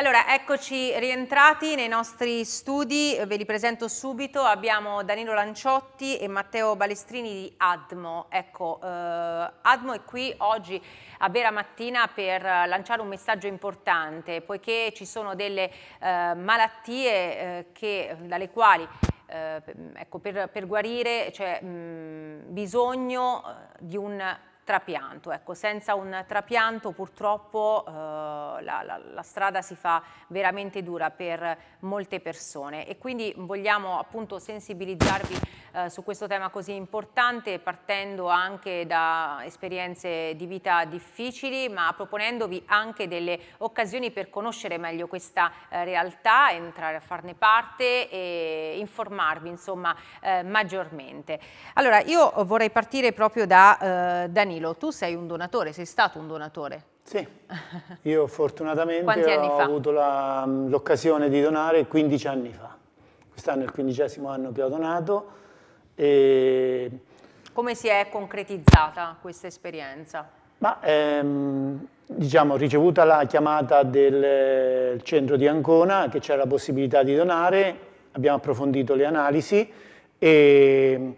Allora, eccoci rientrati nei nostri studi, ve li presento subito, abbiamo Danilo Lanciotti e Matteo Balestrini di Admo. Ecco, eh, Admo è qui oggi a Vera Mattina per lanciare un messaggio importante, poiché ci sono delle eh, malattie eh, che, dalle quali eh, ecco, per, per, guarire c'è cioè, bisogno eh, di un trapianto. Ecco, senza un trapianto purtroppo eh, la, la, la, strada si fa veramente dura per molte persone e quindi vogliamo appunto sensibilizzarvi eh, su questo tema così importante partendo anche da esperienze di vita difficili ma proponendovi anche delle occasioni per conoscere meglio questa eh, realtà, entrare a farne parte e informarvi insomma eh, maggiormente. Allora io vorrei partire proprio da, eh, da Danilo, tu sei un donatore, sei stato un donatore. Sì, io fortunatamente ho fa? avuto mm, l'occasione di donare 15 anni fa. Quest'anno è il quindicesimo anno che ho donato. E... Come si è concretizzata questa esperienza? Ma, ehm, diciamo, ricevuta la chiamata del eh, centro di Ancona, che c'era la possibilità di donare, abbiamo approfondito le analisi e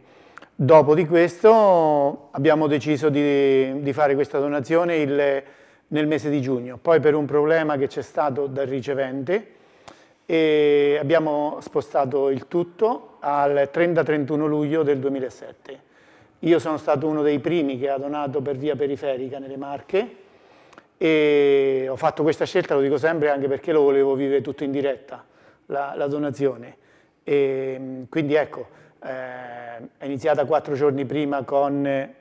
Dopo di questo abbiamo deciso di, di fare questa donazione il, nel mese di giugno, poi per un problema che c'è stato dal ricevente e abbiamo spostato il tutto al 30-31 luglio del 2007. Io sono stato uno dei primi che ha donato per via periferica nelle Marche e ho fatto questa scelta, lo dico sempre, anche perché lo volevo vivere tutto in diretta, la, la donazione. E, quindi ecco, eh, è iniziata quattro giorni prima con eh,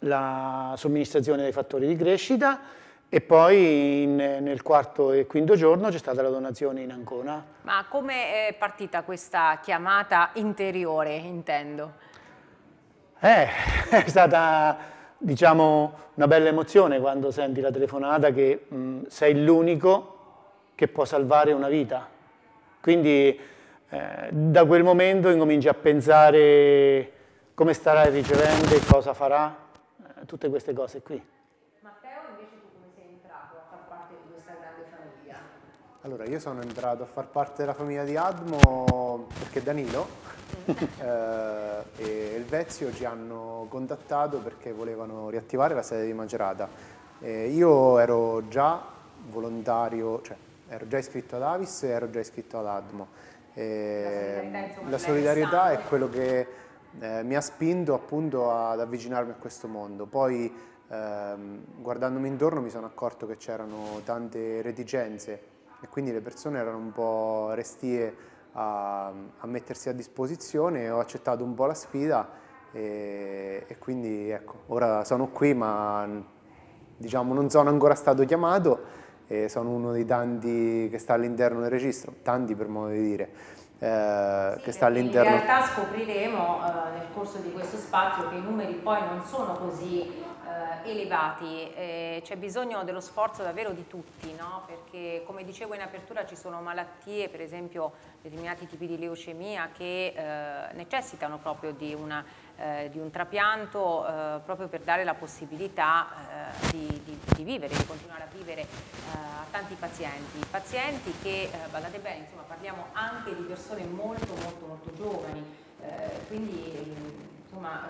la somministrazione dei fattori di crescita e poi in, nel quarto e quinto giorno c'è stata la donazione in Ancona. Ma come è partita questa chiamata interiore, intendo? Eh, è stata diciamo, una bella emozione quando senti la telefonata che mh, mm, sei l'unico che può salvare una vita. Quindi eh, da quel momento incominci a pensare come starà il ricevente, cosa farà, eh, tutte queste cose qui. Matteo invece tu come sei entrato a far parte di questa grande famiglia? Allora io sono entrato a far parte della famiglia di Admo perché Danilo eh, e Vezio ci hanno contattato perché volevano riattivare la sede di Macerata. io ero già volontario, cioè ero già iscritto ad Avis e ero già iscritto ad Admo e la solidarietà, è quello che eh, mi ha spinto appunto ad avvicinarmi a questo mondo. Poi ehm, guardandomi intorno mi sono accorto che c'erano tante reticenze e quindi le persone erano un po' restie a, a mettersi a disposizione ho accettato un po' la sfida e, e quindi ecco, ora sono qui ma diciamo non sono ancora stato chiamato e sono uno dei tanti che sta all'interno del registro, tanti per modo di dire. Eh, sì, che sta all'interno. In realtà scopriremo eh, nel corso di questo spazio che i numeri poi non sono così eh, elevati, c'è bisogno dello sforzo davvero di tutti, no? perché come dicevo in apertura ci sono malattie, per esempio determinati tipi di leucemia, che eh, necessitano proprio di una eh, di un trapianto eh, proprio per dare la possibilità eh, di, di, di, vivere, di continuare a vivere eh, a tanti pazienti. Pazienti che, eh, badate bene, insomma, parliamo anche di persone molto molto molto giovani, eh, quindi insomma,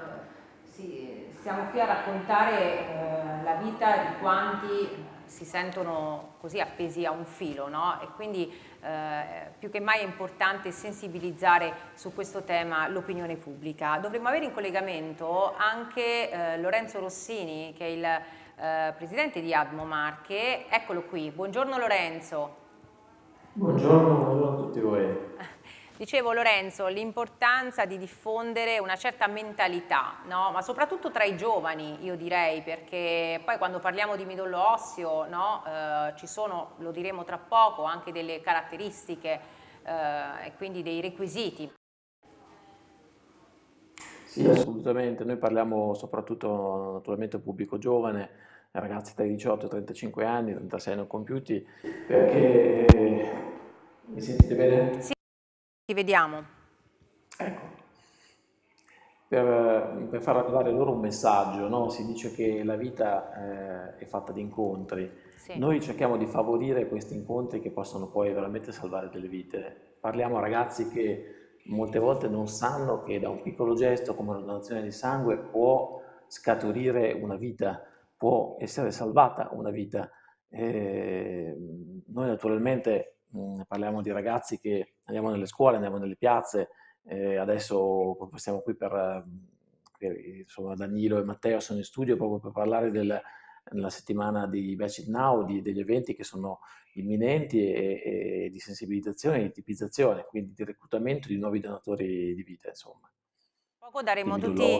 sì, siamo qui a raccontare la vita di quanti si sentono così appesi a un filo no? e quindi eh, più che mai è importante sensibilizzare su questo tema l'opinione pubblica. Dovremmo avere in collegamento anche eh, Lorenzo Rossini, che è il eh, presidente di Admo Marche. Eccolo qui. Buongiorno Lorenzo. Buongiorno, buongiorno a tutti voi. Dicevo Lorenzo, l'importanza di diffondere una certa mentalità, no? ma soprattutto tra i giovani, io direi, perché poi quando parliamo di midollo osseo no? eh, ci sono, lo diremo tra poco, anche delle caratteristiche eh, e quindi dei requisiti. Sì, assolutamente, noi parliamo soprattutto naturalmente pubblico giovane, ragazzi tra i 18 e i 35 anni, 36 non compiuti, perché eh, mi sentite bene? Sì. Ti vediamo. Ecco. Per, per, far arrivare loro un messaggio, no? si dice che la vita eh, è fatta di incontri. Sì. Noi cerchiamo di favorire questi incontri che possono poi veramente salvare delle vite. Parliamo a ragazzi che molte volte non sanno che da un piccolo gesto come una donazione di sangue può scaturire una vita, può essere salvata una vita. E eh, noi naturalmente mh, mm, parliamo di ragazzi che andiamo nelle scuole, andiamo nelle piazze, eh, adesso siamo qui per, per, eh, insomma, Danilo e Matteo sono in studio proprio per parlare del, della settimana di Batch It Now, di, degli eventi che sono imminenti e, e di sensibilizzazione e di tipizzazione, quindi di reclutamento di nuovi donatori di vita, insomma daremo tutti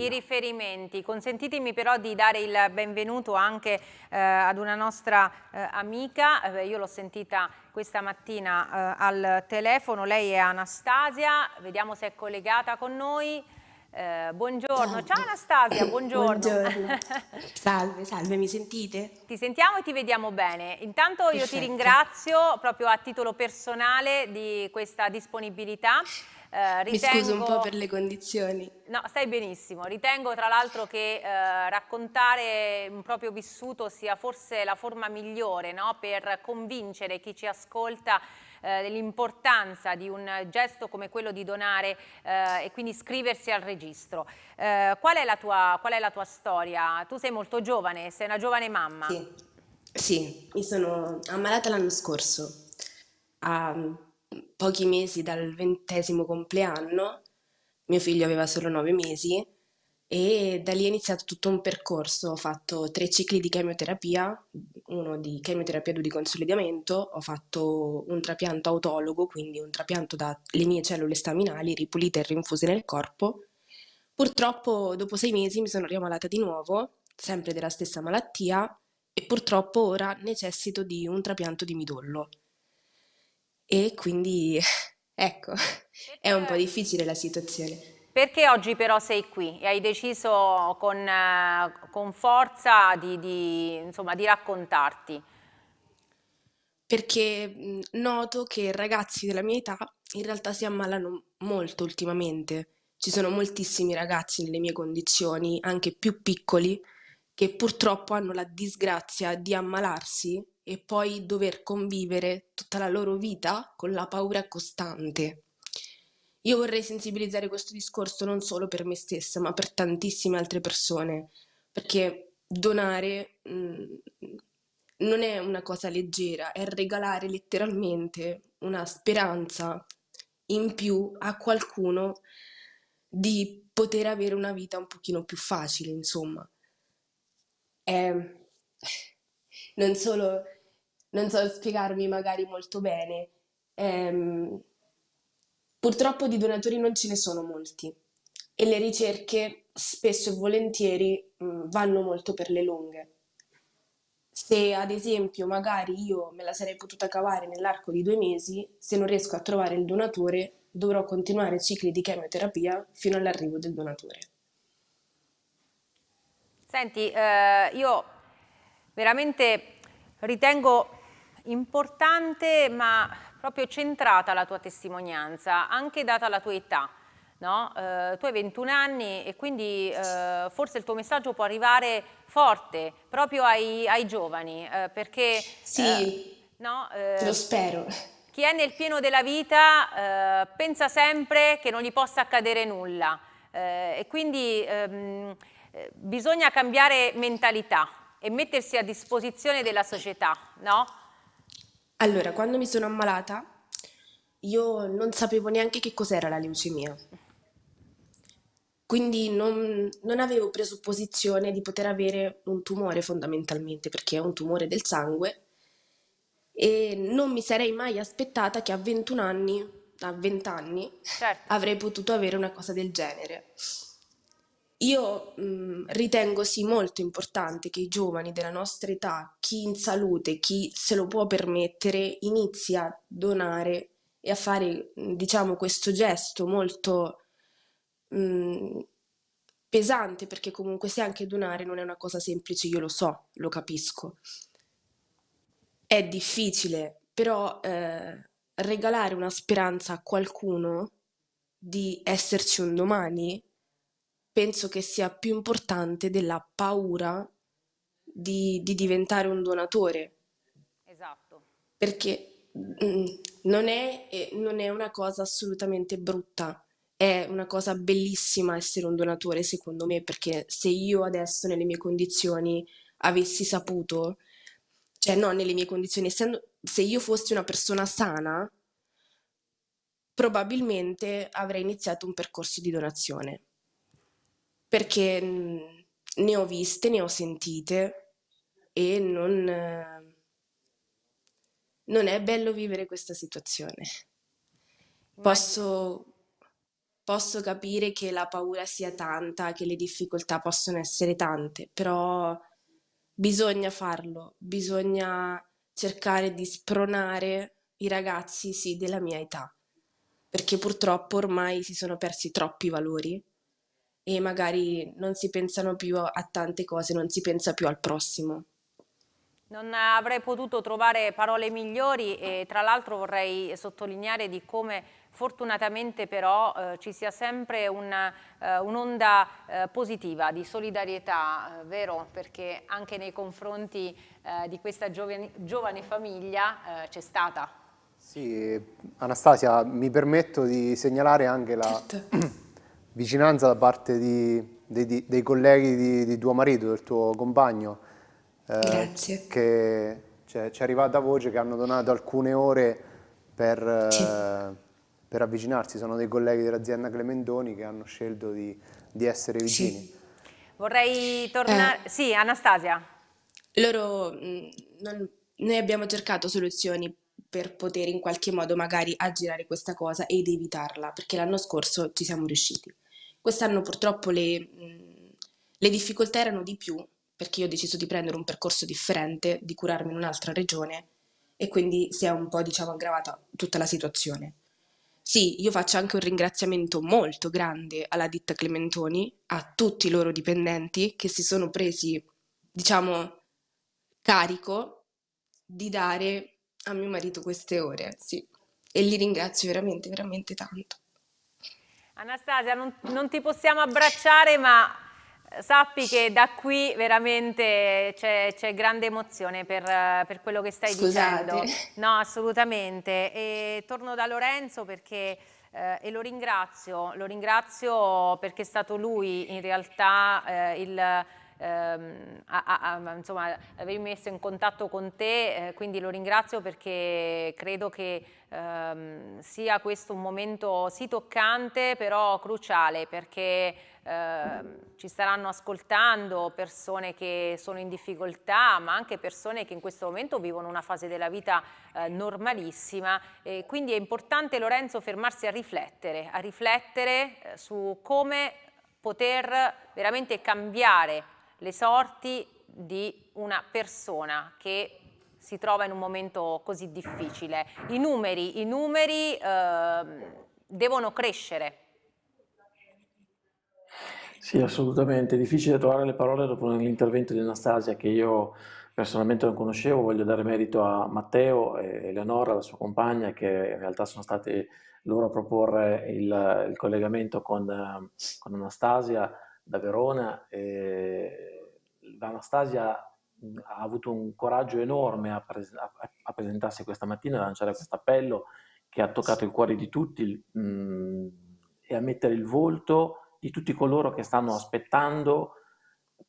i riferimenti. Consentitemi però di dare il benvenuto anche eh, ad una nostra eh, amica, eh, io l'ho sentita questa mattina eh, al telefono, lei è Anastasia, vediamo se è collegata con noi. Eh, buongiorno, ciao Anastasia, buongiorno. buongiorno. Salve, salve, mi sentite? Ti sentiamo e ti vediamo bene. Intanto io Perfetto. ti ringrazio proprio a titolo personale di questa disponibilità eh, ritengo... Mi scuso un po' per le condizioni. No, stai benissimo. Ritengo tra l'altro che eh, raccontare un proprio vissuto sia forse la forma migliore no? per convincere chi ci ascolta dell'importanza eh, di un gesto come quello di donare eh, e quindi iscriversi al registro. Eh, qual, è tua, qual, è la tua, storia? Tu sei molto giovane, sei una giovane mamma. Sì, sì mi sono ammalata l'anno scorso. Um pochi mesi dal ventesimo compleanno, mio figlio aveva solo nove mesi, e da lì è iniziato tutto un percorso. Ho fatto tre cicli di chemioterapia, uno di chemioterapia, due di consolidamento, ho fatto un trapianto autologo, quindi un trapianto dalle mie cellule staminali ripulite e rinfuse nel corpo. Purtroppo dopo sei mesi mi sono riammalata di nuovo, sempre della stessa malattia, e purtroppo ora necessito di un trapianto di midollo e quindi ecco, è un po' difficile la situazione. Perché oggi però sei qui e hai deciso con, eh, con forza di, di, insomma, di raccontarti? Perché noto che ragazzi della mia età in realtà si ammalano molto ultimamente. Ci sono moltissimi ragazzi nelle mie condizioni, anche più piccoli, che purtroppo hanno la disgrazia di ammalarsi e poi dover convivere tutta la loro vita con la paura costante. Io vorrei sensibilizzare questo discorso non solo per me stessa, ma per tantissime altre persone, perché donare mh, mm, non è una cosa leggera, è regalare letteralmente una speranza in più a qualcuno di poter avere una vita un pochino più facile, insomma. È non solo non so spiegarmi magari molto bene. Ehm, purtroppo di donatori non ce ne sono molti e le ricerche spesso e volentieri mh, mm, vanno molto per le lunghe. Se ad esempio magari io me la sarei potuta cavare nell'arco di due mesi, se non riesco a trovare il donatore dovrò continuare cicli di chemioterapia fino all'arrivo del donatore. Senti, eh, io veramente ritengo importante ma proprio centrata la tua testimonianza, anche data la tua età. No? Eh, tu hai 21 anni e quindi eh, forse il tuo messaggio può arrivare forte proprio ai, ai giovani, eh, perché... Sì, eh, no, eh, lo spero. Chi è nel pieno della vita eh, pensa sempre che non gli possa accadere nulla e quindi ehm, bisogna cambiare mentalità e mettersi a disposizione della società, no? Allora, quando mi sono ammalata, io non sapevo neanche che cos'era la leucemia. Quindi non, non avevo presupposizione di poter avere un tumore fondamentalmente, perché è un tumore del sangue, e non mi sarei mai aspettata che a 21 anni, a 20 anni, certo. avrei potuto avere una cosa del genere. Io mh, ritengo sì molto importante che i giovani della nostra età, chi in salute, chi se lo può permettere, inizi a donare e a fare, diciamo, questo gesto molto mh, pesante, perché comunque se anche donare non è una cosa semplice, io lo so, lo capisco. È difficile, però eh, regalare una speranza a qualcuno di esserci un domani penso che sia più importante della paura di, di diventare un donatore. Esatto. Perché mm, non, è, non è una cosa assolutamente brutta, è una cosa bellissima essere un donatore, secondo me, perché se io adesso nelle mie condizioni avessi saputo, cioè no, nelle mie condizioni, essendo, se io fossi una persona sana, probabilmente avrei iniziato un percorso di donazione perché mhmm, ne ho viste, ne ho sentite e non, non è bello vivere questa situazione. Posso, posso capire che la paura sia tanta, che le difficoltà possono essere tante, però bisogna farlo, bisogna cercare di spronare i ragazzi, sì, della mia età, perché purtroppo ormai si sono persi troppi valori e magari non si pensano più a tante cose, non si pensa più al prossimo. Non avrei potuto trovare parole migliori e tra l'altro vorrei sottolineare di come fortunatamente però eh, ci sia sempre eh, un'onda eh, un eh, positiva di solidarietà, eh, vero? Perché anche nei confronti eh, di questa giovane, giovane famiglia c'è stata. Sì, Anastasia, mi permetto di segnalare anche la... Certo vicinanza da parte di, dei, dei, colleghi di, di, tuo marito, del tuo compagno. Eh, Grazie. Che cioè, ci è arrivata voce che hanno donato alcune ore per, sì. eh, per avvicinarsi. Sono dei colleghi dell'azienda Clementoni che hanno scelto di, di essere vicini. Sì. Vorrei tornare... Eh. Sì, Anastasia. Loro... Mm, non, noi abbiamo cercato soluzioni per poter in qualche modo magari aggirare questa cosa ed evitarla, perché l'anno scorso ci siamo riusciti. Quest'anno purtroppo le, le difficoltà erano di più perché io ho deciso di prendere un percorso differente, di curarmi in un'altra regione e quindi si è un po' diciamo aggravata tutta la situazione. Sì, io faccio anche un ringraziamento molto grande alla ditta Clementoni, a tutti i loro dipendenti che si sono presi, diciamo, carico di dare a mio marito queste ore, sì. E li ringrazio veramente, veramente tanto. Anastasia, non, non ti possiamo abbracciare, ma eh, sappi che da qui veramente c'è, grande emozione per, eh, per, quello che stai Scusate. dicendo. No, assolutamente. E torno da Lorenzo perché... Eh, e lo ringrazio, lo ringrazio perché è stato lui in realtà eh, il ehm, a, a, insomma, avermi messo in contatto con te, eh, quindi lo ringrazio perché credo che ehm, sia questo un momento sì toccante però cruciale perché eh, ci staranno ascoltando persone che sono in difficoltà ma anche persone che in questo momento vivono una fase della vita eh, normalissima e quindi è importante Lorenzo fermarsi a riflettere, a riflettere eh, su come poter veramente cambiare le sorti di una persona che si trova in un momento così difficile. I numeri, i numeri eh, devono crescere. Sì, assolutamente. È difficile trovare le parole dopo l'intervento di Anastasia che io personalmente non conoscevo. Voglio dare merito a Matteo e Eleonora, la sua compagna, che in realtà sono state loro a proporre il, il collegamento con, con Anastasia da Verona. E Anastasia ha avuto un coraggio enorme a, pres- a, presentarsi questa mattina, a lanciare questo appello che ha toccato il cuore di tutti mh, e a mettere il volto di tutti coloro che stanno aspettando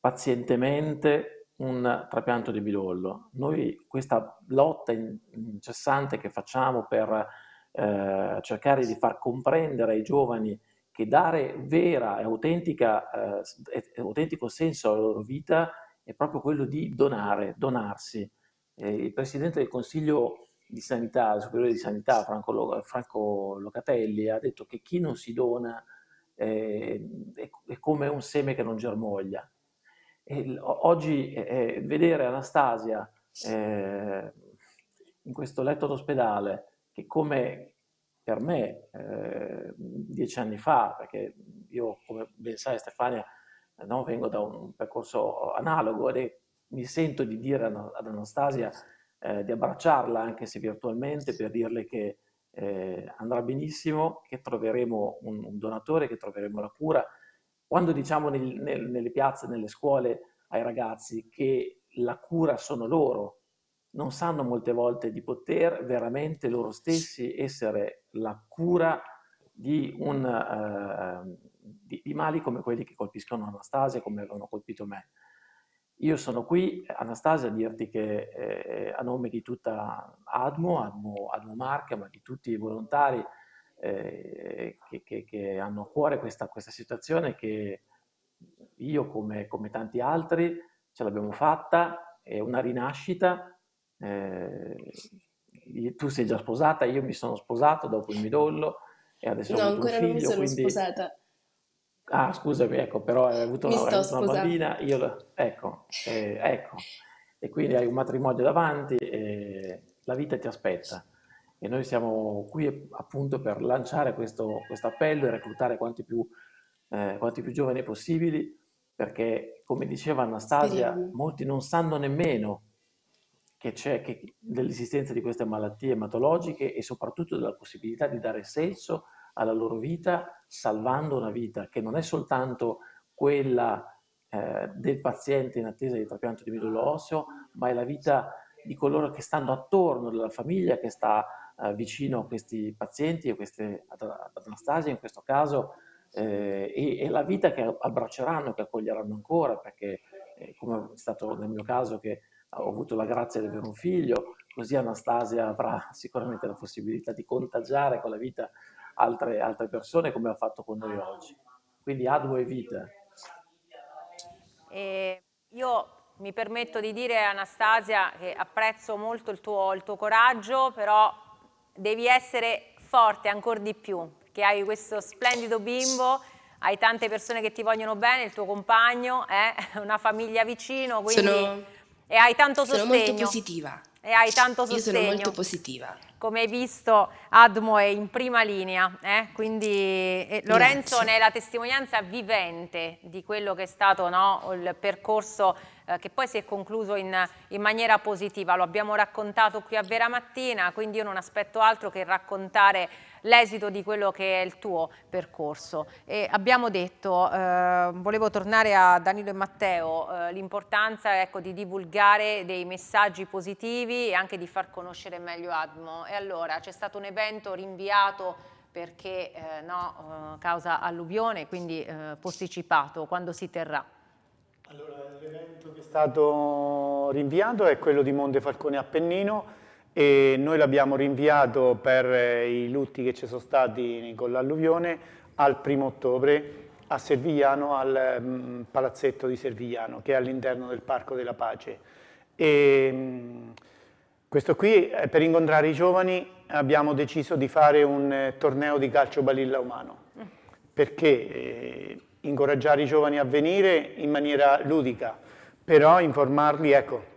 pazientemente un trapianto di midollo. Noi questa lotta incessante che facciamo per eh, cercare di far comprendere ai giovani che dare vera e autentica, eh, autentico senso alla loro vita è proprio quello di donare, donarsi. Eh, il Presidente del Consiglio di Sanità, Superiore di Sanità, Franco, Franco Locatelli, ha detto che chi non si dona eh, è, è, come un seme che non germoglia. E, oggi eh, eh, vedere Anastasia eh, in questo letto d'ospedale, che come per me eh, dieci anni fa, perché io, come ben sai Stefania, no, vengo da un percorso analogo e mi sento di dire ad Anastasia eh, di abbracciarla, anche se virtualmente, per dirle che eh, andrà benissimo, che troveremo un, un, donatore, che troveremo la cura. Quando diciamo nel, nel, nelle piazze, nelle scuole ai ragazzi che la cura sono loro, non sanno molte volte di poter veramente loro stessi essere la cura di, un, eh, di, di mali come quelli che colpiscono Anastasia, come avevano colpito me. Io sono qui, Anastasia, a dirti che eh, a nome di tutta Admo, Admo, Admo Marche, ma di tutti i volontari eh, che, che, che, hanno a cuore questa, questa situazione, che io come, come tanti altri ce l'abbiamo fatta, è una rinascita, eh, tu sei già sposata, io mi sono sposato dopo il midollo e adesso no, ho ancora figlio, non mi sono quindi... sposata. Ah, scusami, ecco, però hai avuto una, hai una bambina, io ecco, eh, ecco. E quindi hai un matrimonio davanti e la vita ti aspetta. E noi siamo qui appunto per lanciare questo appello e reclutare quanti più, eh, quanti più giovani possibili, perché come diceva Anastasia, Speriamo. molti non sanno nemmeno che c'è che, dell'esistenza di queste malattie ematologiche e soprattutto della possibilità di dare senso alla loro vita salvando una vita, che non è soltanto quella eh, del paziente in attesa di trapianto di midollo osseo, ma è la vita di coloro che stanno attorno, della famiglia che sta eh, vicino a questi pazienti, a queste, ad Anastasia in questo caso, eh, e, e, la vita che abbracceranno, che accoglieranno ancora, perché eh, come è stato nel mio caso che ho avuto la grazia di avere un figlio, così Anastasia avrà sicuramente la possibilità di contagiare con la vita altre, altre persone come ha fatto con noi oggi. Quindi ha due vite. Eh, io mi permetto di dire, Anastasia, che apprezzo molto il tuo, il tuo coraggio, però devi essere forte ancora di più, perché hai questo splendido bimbo, hai tante persone che ti vogliono bene, il tuo compagno, eh, una famiglia vicino, quindi... Sono... E hai tanto sostegno. Sono molto positiva. E hai tanto sostegno. Io sono molto positiva. Come hai visto, Admo è in prima linea, eh? quindi eh, Lorenzo ne è la testimonianza vivente di quello che è stato no, il percorso eh, che poi si è concluso in, in, maniera positiva, lo abbiamo raccontato qui a Vera Mattina, quindi io non aspetto altro che raccontare l'esito di quello che è il tuo percorso. E abbiamo detto, eh, volevo tornare a Danilo e Matteo, eh, l'importanza ecco, di divulgare dei messaggi positivi e anche di far conoscere meglio Admo. E allora c'è stato un evento rinviato perché eh, no, eh, causa alluvione, quindi eh, posticipato, quando si terrà? Allora, l'evento che è stato rinviato è quello di Monte Falcone Appennino e noi l'abbiamo rinviato per eh, i lutti che ci sono stati con l'alluvione al primo ottobre a Servigliano, al mm, palazzetto di Servigliano, che è all'interno del Parco della Pace. E, mm, questo qui, è per incontrare i giovani, abbiamo deciso di fare un eh, torneo di calcio balilla umano, mm. perché eh, incoraggiare i giovani a venire in maniera ludica, però informarli, ecco,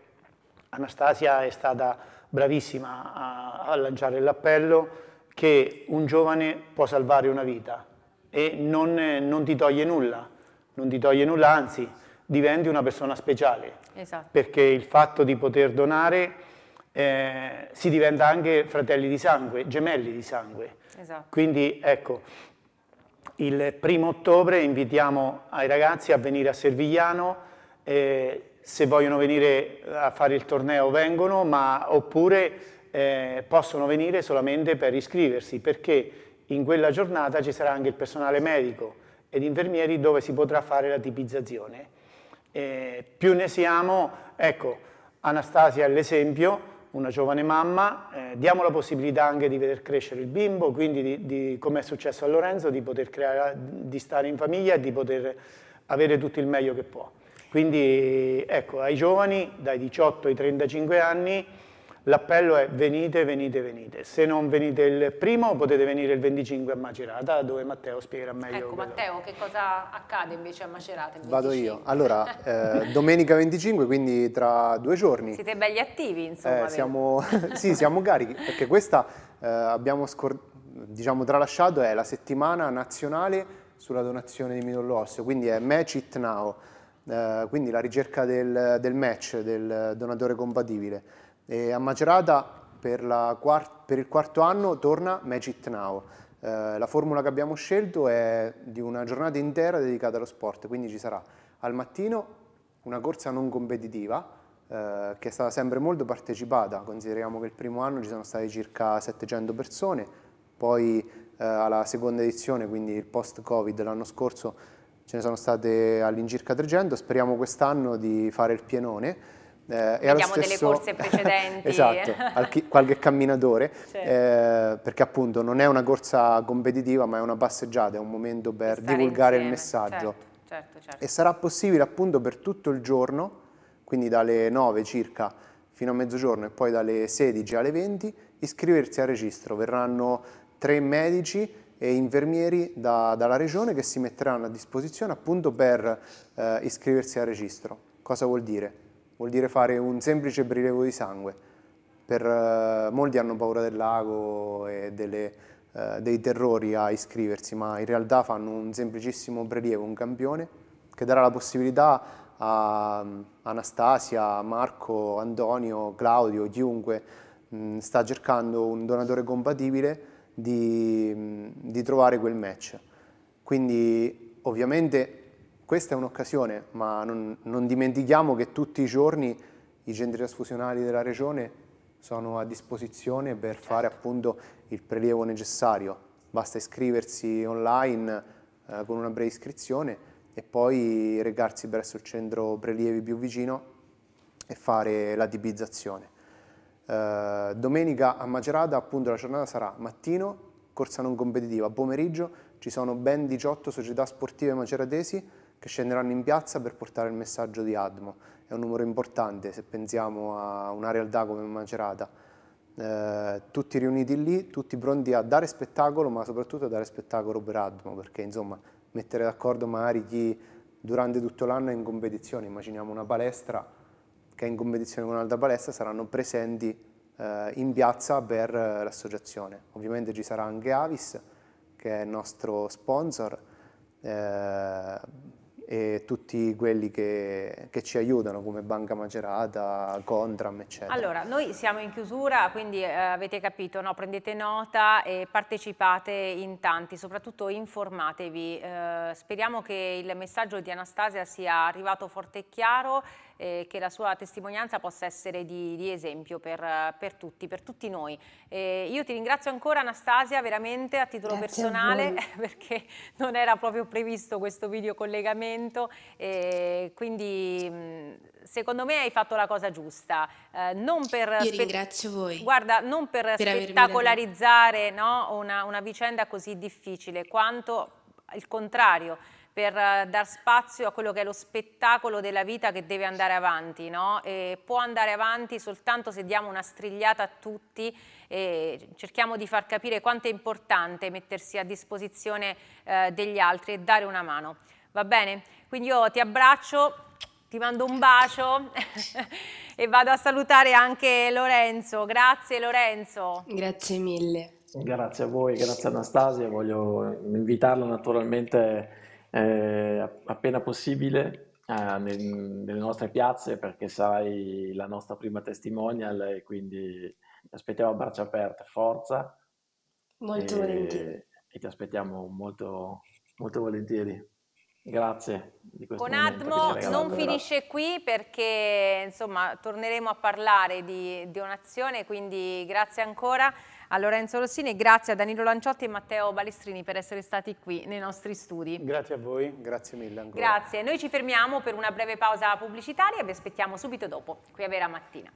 Anastasia è stata bravissima a, a lanciare l'appello che un giovane può salvare una vita e non, non, ti toglie nulla, non ti toglie nulla, anzi diventi una persona speciale, esatto. perché il fatto di poter donare eh, si diventa anche fratelli di sangue, gemelli di sangue. Esatto. Quindi ecco, il primo ottobre invitiamo ai ragazzi a venire a Servigliano, eh, se vogliono venire a fare il torneo vengono, ma, oppure eh, possono venire solamente per iscriversi, perché in quella giornata ci sarà anche il personale medico ed infermieri dove si potrà fare la tipizzazione. Eh, più ne siamo, ecco, Anastasia è l'esempio, una giovane mamma, eh, diamo la possibilità anche di vedere crescere il bimbo, quindi di, di, come è successo a Lorenzo, di poter creare, di stare in famiglia e di poter avere tutto il meglio che può. Quindi ecco, ai giovani dai 18 ai 35 anni L'appello è venite, venite, venite. Se non venite il primo potete venire il 25 a Macerata dove Matteo spiegherà meglio. Ecco quello. Matteo, che cosa accade invece a Macerata? Vado io. Allora, eh, domenica 25, quindi tra due giorni. Siete belli attivi insomma. Eh, siamo, sì, siamo carichi perché questa eh, abbiamo diciamo, tralasciato è la settimana nazionale sulla donazione di midollo osseo, quindi è Match It Now, eh, quindi la ricerca del, del match, del donatore compatibile. E a Macerata per, per, il quarto anno torna Magic Now. Eh, la formula che abbiamo scelto è di una giornata intera dedicata allo sport, quindi ci sarà al mattino una corsa non competitiva eh, che è stata sempre molto partecipata, consideriamo che il primo anno ci sono state circa 700 persone, poi eh, alla seconda edizione, quindi il post-Covid l'anno scorso, ce ne sono state all'incirca 300, speriamo quest'anno di fare il pienone eh, era Vediamo stesso... delle corse precedenti. esatto, qualche camminatore, sì. eh, perché appunto non è una corsa competitiva ma è una passeggiata, è un momento per divulgare insieme. il messaggio. Certo, certo, certo. E sarà possibile appunto per tutto il giorno, quindi dalle 9 circa fino a mezzogiorno e poi dalle 16 alle 20, iscriversi al registro. Verranno tre medici e infermieri da, dalla regione che si metteranno a disposizione appunto per eh, iscriversi al registro. Cosa vuol dire? vuol dire fare un semplice prelevo di sangue. Per, eh, molti hanno paura del lago e delle, eh, dei terrori a iscriversi, ma in realtà fanno un semplicissimo prelievo, un campione, che darà la possibilità a mm, Anastasia, Marco, Antonio, Claudio, chiunque mh, mm, sta cercando un donatore compatibile di, mh, mm, di trovare quel match. Quindi ovviamente questa è un'occasione, ma non, non dimentichiamo che tutti i giorni i centri trasfusionali della regione sono a disposizione per certo. fare appunto il prelievo necessario. Basta iscriversi online eh, con una breve iscrizione e poi recarsi presso il centro prelievi più vicino e fare la tipizzazione. Eh, domenica a Macerata appunto la giornata sarà mattino, corsa non competitiva, pomeriggio ci sono ben 18 società sportive maceratesi che scenderanno in piazza per portare il messaggio di Admo. È un numero importante se pensiamo a una realtà come Macerata. Eh, tutti riuniti lì, tutti pronti a dare spettacolo, ma soprattutto a dare spettacolo per Admo, perché insomma mettere d'accordo magari chi durante tutto l'anno è in competizione, immaginiamo una palestra che è in competizione con un'altra palestra, saranno presenti eh, in piazza per eh, l'associazione. Ovviamente ci sarà anche Avis, che è il nostro sponsor, eh, e tutti quelli che, che, ci aiutano come Banca Macerata, Contram eccetera. Allora, noi siamo in chiusura, quindi eh, avete capito, no? prendete nota e partecipate in tanti, soprattutto informatevi. Eh, speriamo che il messaggio di Anastasia sia arrivato forte e chiaro eh, che la sua testimonianza possa essere di, di esempio per, per, tutti, per tutti noi. Eh, io ti ringrazio ancora Anastasia, veramente a titolo Grazie personale, a perché non era proprio previsto questo videocollegamento, eh, quindi mm, secondo me hai fatto la cosa giusta. Eh, non per io ringrazio voi. Guarda, non per, per spettacolarizzare no, una, una vicenda così difficile, quanto il contrario, per eh, dar spazio a quello che è lo spettacolo della vita che deve andare avanti, no? E può andare avanti soltanto se diamo una strigliata a tutti e cerchiamo di far capire quanto è importante mettersi a disposizione eh, degli altri e dare una mano. Va bene? Quindi io ti abbraccio, ti mando un bacio e vado a salutare anche Lorenzo. Grazie Lorenzo. Grazie mille. Grazie a voi, grazie Anastasia. Voglio invitarla naturalmente eh, appena possibile eh, nel, nelle nostre piazze perché sarai la nostra prima testimonial e quindi ti aspettiamo a braccia aperte, forza. Molto e, volentieri. E ti aspettiamo molto, molto volentieri. Grazie. Di Con Atmo non finisce qui perché insomma torneremo a parlare di donazione, quindi grazie ancora a Lorenzo Rossini e grazie a Danilo Lanciotti e Matteo Balestrini per essere stati qui nei nostri studi. Grazie a voi, grazie mille ancora. Grazie, noi ci fermiamo per una breve pausa pubblicitaria e vi aspettiamo subito dopo, qui a Vera Mattina.